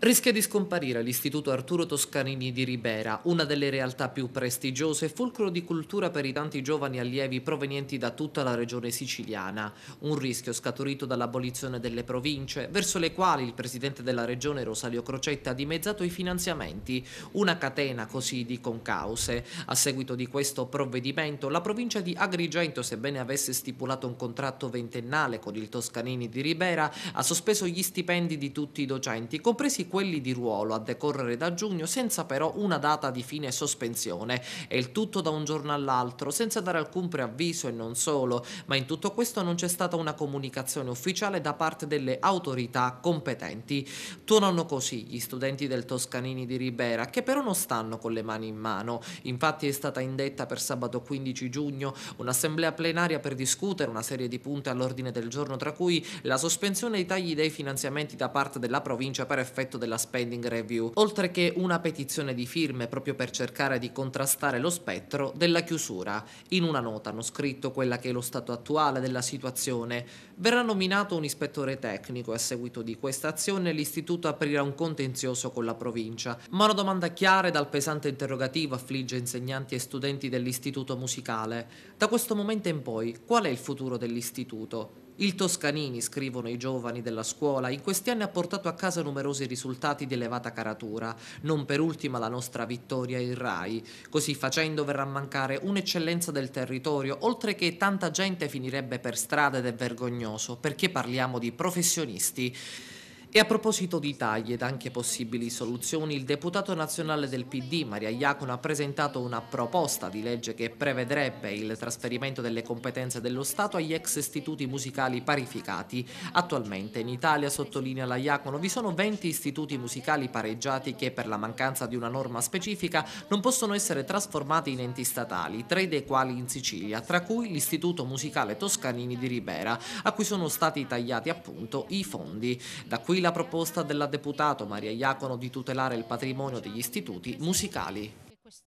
Rischia di scomparire l'Istituto Arturo Toscanini di Ribera, una delle realtà più prestigiose e fulcro di cultura per i tanti giovani allievi provenienti da tutta la regione siciliana. Un rischio scaturito dall'abolizione delle province, verso le quali il presidente della regione Rosario Crocetta ha dimezzato i finanziamenti, una catena così di concause. A seguito di questo provvedimento, la provincia di Agrigento, sebbene avesse stipulato un contratto ventennale con il Toscanini di Ribera, ha sospeso gli stipendi di tutti i docenti, compresi quelli di ruolo a decorrere da giugno senza però una data di fine sospensione e il tutto da un giorno all'altro senza dare alcun preavviso e non solo, ma in tutto questo non c'è stata una comunicazione ufficiale da parte delle autorità competenti. Tuonano così gli studenti del Toscanini di Ribera che però non stanno con le mani in mano, infatti è stata indetta per sabato 15 giugno un'assemblea plenaria per discutere una serie di punti all'ordine del giorno tra cui la sospensione dei tagli dei finanziamenti da parte della provincia per effetto della spending review, oltre che una petizione di firme proprio per cercare di contrastare lo spettro della chiusura. In una nota hanno scritto quella che è lo stato attuale della situazione. Verrà nominato un ispettore tecnico e a seguito di questa azione l'istituto aprirà un contenzioso con la provincia. Ma una domanda chiara e dal pesante interrogativo affligge insegnanti e studenti dell'istituto musicale. Da questo momento in poi, qual è il futuro dell'istituto? Il Toscanini, scrivono i giovani della scuola, in questi anni ha portato a casa numerosi risultati di elevata caratura, non per ultima la nostra vittoria in Rai. Così facendo verrà a mancare un'eccellenza del territorio, oltre che tanta gente finirebbe per strada ed è vergognoso, perché parliamo di professionisti. E a proposito di tagli ed anche possibili soluzioni, il deputato nazionale del PD Maria Iacono ha presentato una proposta di legge che prevedrebbe il trasferimento delle competenze dello Stato agli ex istituti musicali parificati. Attualmente in Italia, sottolinea la Iacono, vi sono 20 istituti musicali pareggiati che per la mancanza di una norma specifica non possono essere trasformati in enti statali, tre dei quali in Sicilia, tra cui l'Istituto Musicale Toscanini di Ribera, a cui sono stati tagliati appunto i fondi. Da qui la proposta della deputato Maria Iacono di tutelare il patrimonio degli istituti musicali.